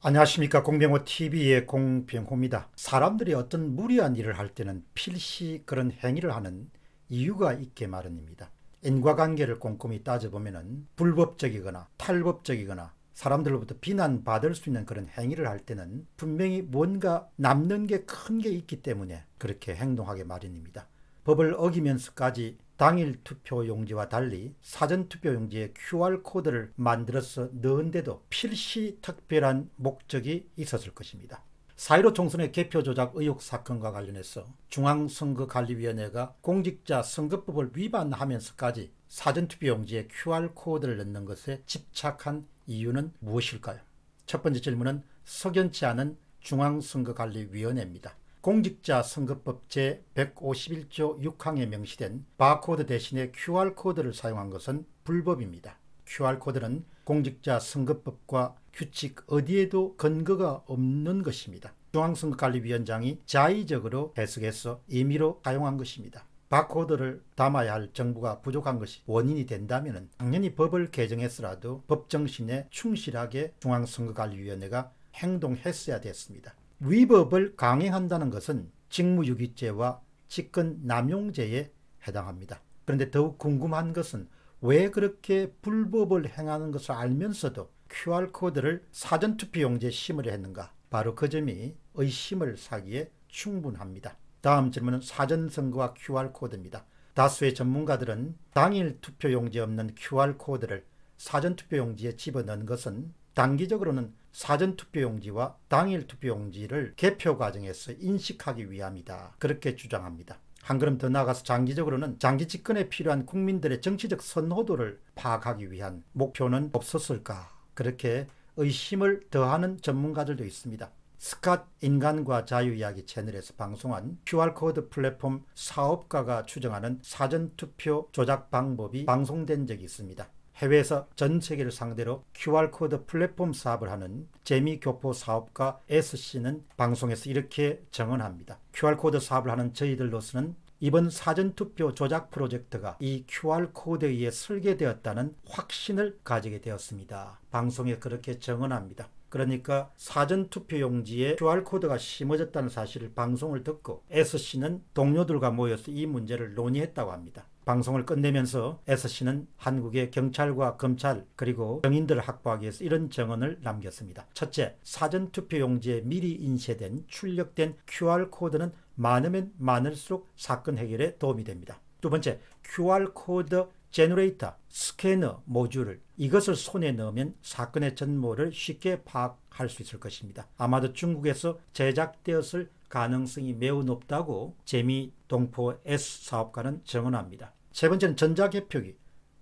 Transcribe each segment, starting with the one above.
안녕하십니까 공병호TV의 공병호입니다. 사람들이 어떤 무리한 일을 할 때는 필시 그런 행위를 하는 이유가 있게 마련입니다. 인과관계를 꼼꼼히 따져보면 불법적이거나 탈법적이거나 사람들로부터 비난받을 수 있는 그런 행위를 할 때는 분명히 뭔가 남는 게 큰게 게 있기 때문에 그렇게 행동하게 마련입니다. 법을 어기면서까지 당일 투표 용지와 달리 사전 투표 용지에 QR코드를 만들어서 넣은데도 필시 특별한 목적이 있었을 것입니다. 사이로 총선의 개표 조작 의혹 사건과 관련해서 중앙선거관리위원회가 공직자 선거법을 위반하면서까지 사전투표용지에 QR코드를 넣는 것에 집착한 이유는 무엇일까요? 첫 번째 질문은 석연치 않은 중앙선거관리위원회입니다. 공직자 선거법 제151조 6항에 명시된 바코드 대신에 QR코드를 사용한 것은 불법입니다. QR코드는 공직자 선거법과 규칙 어디에도 근거가 없는 것입니다. 중앙선거관리위원장이 자의적으로 해석해서 임의로 사용한 것입니다. 바코드를 담아야 할 정부가 부족한 것이 원인이 된다면 당연히 법을 개정했으라도 법정신에 충실하게 중앙선거관리위원회가 행동했어야 됐습니다. 위법을 강행한다는 것은 직무유기죄와 직권남용죄에 해당합니다. 그런데 더욱 궁금한 것은 왜 그렇게 불법을 행하는 것을 알면서도 QR코드를 사전투표용지에 심으 했는가? 바로 그 점이 의심을 사기에 충분합니다. 다음 질문은 사전선거와 QR코드입니다. 다수의 전문가들은 당일 투표용지 없는 QR코드를 사전투표용지에 집어넣은 것은 단기적으로는 사전투표용지와 당일투표용지를 개표 과정에서 인식하기 위함이다. 그렇게 주장합니다. 한 걸음 더 나아가서 장기적으로는 장기 집권에 필요한 국민들의 정치적 선호도를 파악하기 위한 목표는 없었을까 그렇게 의심을 더하는 전문가들도 있습니다. 스캇 인간과 자유 이야기 채널에서 방송한 QR코드 플랫폼 사업가가 추정하는 사전투표 조작 방법이 방송된 적이 있습니다. 해외에서 전 세계를 상대로 QR코드 플랫폼 사업을 하는 재미교포 사업가 S씨는 방송에서 이렇게 정언합니다. QR코드 사업을 하는 저희들로서는 이번 사전투표 조작 프로젝트가 이 QR코드에 의해 설계되었다는 확신을 가지게 되었습니다. 방송에 그렇게 정언합니다. 그러니까 사전투표용지에 QR코드가 심어졌다는 사실을 방송을 듣고 S씨는 동료들과 모여서 이 문제를 논의했다고 합니다. 방송을 끝내면서 S씨는 한국의 경찰과 검찰 그리고 정인들을 확보하기 위해서 이런 정언을 남겼습니다. 첫째, 사전투표용지에 미리 인쇄된 출력된 QR코드는 많으면 많을수록 사건 해결에 도움이 됩니다. 두 번째, QR코드 제너레이터, 스캐너 모듈을 이것을 손에 넣으면 사건의 전모를 쉽게 파악할 수 있을 것입니다. 아마도 중국에서 제작되었을 가능성이 매우 높다고 재미 동포 S 사업가는 증언합니다. 세 번째는 전자개표기.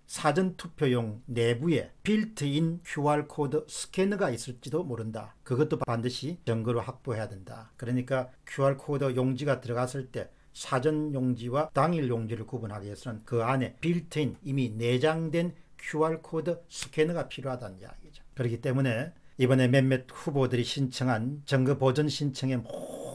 사전투표용 내부에 빌트인 QR코드 스캐너가 있을지도 모른다. 그것도 반드시 정거로 확보해야 된다. 그러니까 QR코드 용지가 들어갔을 때 사전 용지와 당일 용지를 구분하기 위해서는 그 안에 빌트인 이미 내장된 QR코드 스캐너가 필요하다는 이야기죠. 그렇기 때문에 이번에 몇몇 후보들이 신청한 정거 보전 신청의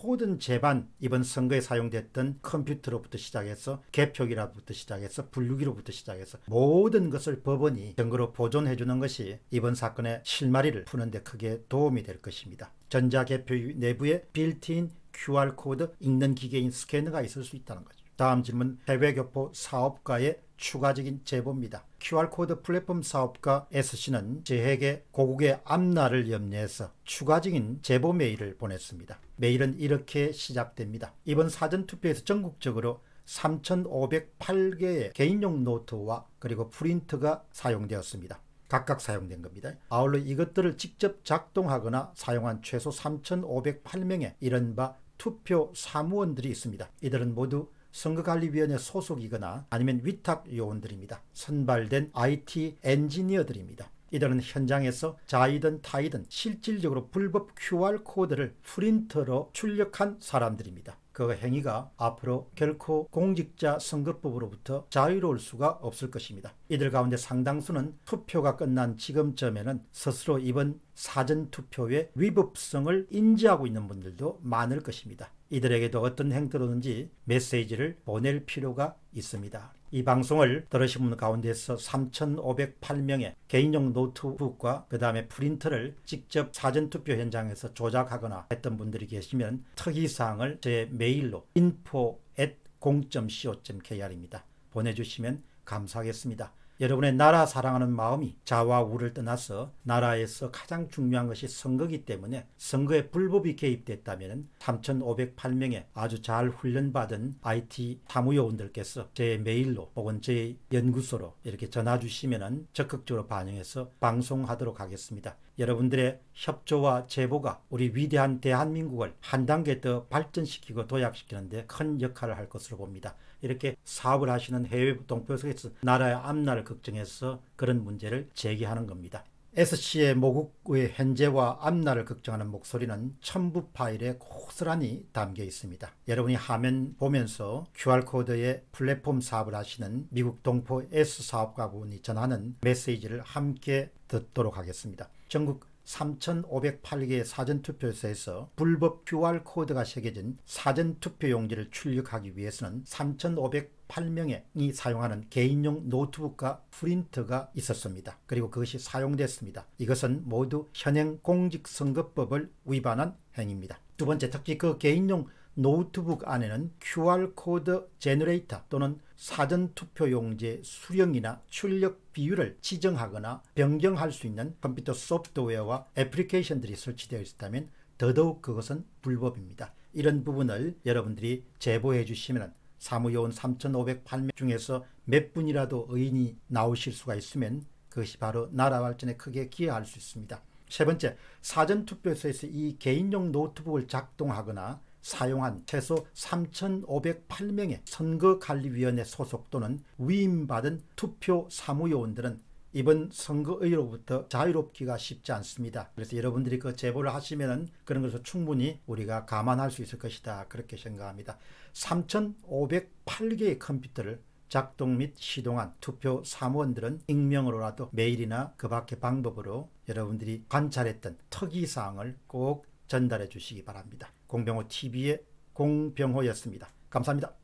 모든 재반 이번 선거에 사용됐던 컴퓨터로부터 시작해서 개표기로부터 시작해서 분류기로부터 시작해서 모든 것을 법원이 정거로 보존해 주는 것이 이번 사건의 실마리를 푸는 데 크게 도움이 될 것입니다. 전자개표 내부에 빌트인 QR코드 읽는 기계인 스캐너가 있을 수 있다는 거죠. 다음 질문 해외교포 사업가의 추가적인 제보입니다. QR코드 플랫폼 사업가 S씨는 제에게 고국의 앞날을 염려해서 추가적인 제보 메일을 보냈습니다. 메일은 이렇게 시작됩니다. 이번 사전투표에서 전국적으로 3,508개의 개인용 노트와 그리고 프린트가 사용되었습니다. 각각 사용된 겁니다. 아울러 이것들을 직접 작동하거나 사용한 최소 3,508명의 이른바 투표 사무원들이 있습니다. 이들은 모두 선거관리위원회 소속이거나 아니면 위탁 요원들입니다. 선발된 IT 엔지니어들입니다. 이들은 현장에서 자이든 타이든 실질적으로 불법 QR코드를 프린터로 출력한 사람들입니다. 그 행위가 앞으로 결코 공직자 선거법으로부터 자유로울 수가 없을 것입니다. 이들 가운데 상당수는 투표가 끝난 지금쯤에는 스스로 이번 사전투표의 위법성을 인지하고 있는 분들도 많을 것입니다. 이들에게도 어떤 행태로든지 메시지를 보낼 필요가 있습니다. 이 방송을 들으신 분 가운데서 3,508명의 개인용 노트북과 그 다음에 프린터를 직접 사전투표 현장에서 조작하거나 했던 분들이 계시면 특이사항을 제 메일로 info@ 0.co.kr입니다. 보내주시면 감사하겠습니다. 여러분의 나라 사랑하는 마음이 자와 우를 떠나서 나라에서 가장 중요한 것이 선거기 때문에 선거에 불법이 개입됐다면 3,508명의 아주 잘 훈련받은 IT 사무요원들께서 제 메일로 혹은 제 연구소로 이렇게 전화 주시면 적극적으로 반영해서 방송하도록 하겠습니다. 여러분들의 협조와 제보가 우리 위대한 대한민국을 한 단계 더 발전시키고 도약시키는데 큰 역할을 할 것으로 봅니다. 이렇게 사업을 하시는 해외 동포에서 나라의 앞날을 걱정해서 그런 문제를 제기하는 겁니다. S씨의 모국의 현재와 앞날을 걱정하는 목소리는 첨부 파일에 고스란히 담겨 있습니다. 여러분이 화면 보면서 QR코드의 플랫폼 사업을 하시는 미국 동포 S 사업가분이 전하는 메시지를 함께 듣도록 하겠습니다. 전국 3,508개의 사전투표소에서 불법 QR코드가 새겨진 사전투표 용지를 출력하기 위해서는 3,508명이 사용하는 개인용 노트북과 프린터가 있었습니다. 그리고 그것이 사용됐습니다. 이것은 모두 현행 공직선거법을 위반한 행위입니다. 두 번째, 특히 그 개인용 노트북 안에는 QR코드 제너레이터 또는 사전투표용지의 수령이나 출력 비율을 지정하거나 변경할 수 있는 컴퓨터 소프트웨어와 애플리케이션들이 설치되어 있었다면 더더욱 그것은 불법입니다. 이런 부분을 여러분들이 제보해 주시면 사무요원 3,508명 중에서 몇 분이라도 의인이 나오실 수가 있으면 그것이 바로 나라 발전에 크게 기여할 수 있습니다. 세 번째, 사전투표소에서 이 개인용 노트북을 작동하거나 사용한 최소 3,508명의 선거관리위원회 소속 또는 위임받은 투표 사무요원들은 이번 선거의로부터 자유롭기가 쉽지 않습니다. 그래서 여러분들이 그 제보를 하시면 그런 것을 충분히 우리가 감안할 수 있을 것이다. 그렇게 생각합니다. 3,508개의 컴퓨터를 작동 및 시동한 투표 사무원들은 익명으로라도 메일이나 그 밖의 방법으로 여러분들이 관찰했던 특이사항을 꼭 전달해 주시기 바랍니다. 공병호 TV의 공병호였습니다. 감사합니다.